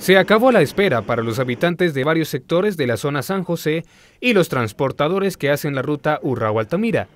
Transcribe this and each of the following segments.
Se acabó la espera para los habitantes de varios sectores de la zona San José y los transportadores que hacen la ruta Urrao-Altamira.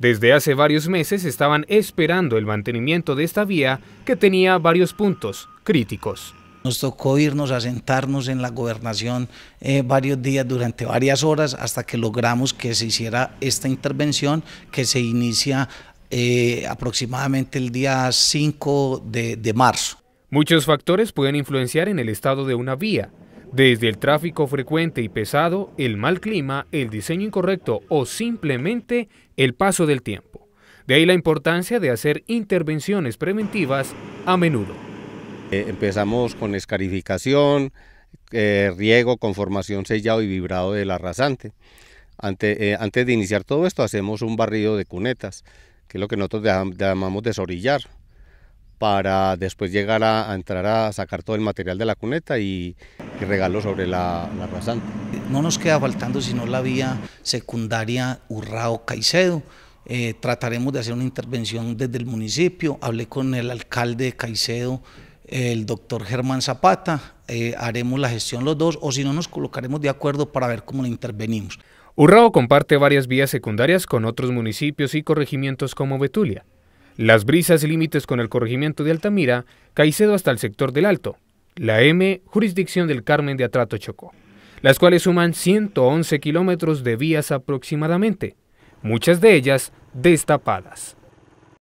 Desde hace varios meses estaban esperando el mantenimiento de esta vía que tenía varios puntos críticos. Nos tocó irnos a sentarnos en la gobernación eh, varios días durante varias horas hasta que logramos que se hiciera esta intervención que se inicia eh, aproximadamente el día 5 de marzo. Muchos factores pueden influenciar en el estado de una vía, desde el tráfico frecuente y pesado, el mal clima, el diseño incorrecto o simplemente el paso del tiempo. De ahí la importancia de hacer intervenciones preventivas a menudo. Eh, empezamos con escarificación, eh, riego conformación, sellado y vibrado del arrasante. Eh, antes de iniciar todo esto hacemos un barrido de cunetas, que es lo que nosotros llamamos desorillar para después llegar a, entrar a sacar todo el material de la cuneta y, y regarlo sobre la, la, rasante. No nos queda faltando sino la vía secundaria Urrao-Caicedo. Eh, trataremos de hacer una intervención desde el municipio. Hablé con el alcalde de Caicedo, el doctor Germán Zapata. Eh, haremos la gestión los dos o si no nos colocaremos de acuerdo para ver cómo la intervenimos. Urrao comparte varias vías secundarias con otros municipios y corregimientos como Betulia. Las brisas y límites con el corregimiento de Altamira, Caicedo hasta el sector del Alto, la M, jurisdicción del Carmen de Atrato Chocó, las cuales suman 111 kilómetros de vías aproximadamente, muchas de ellas destapadas.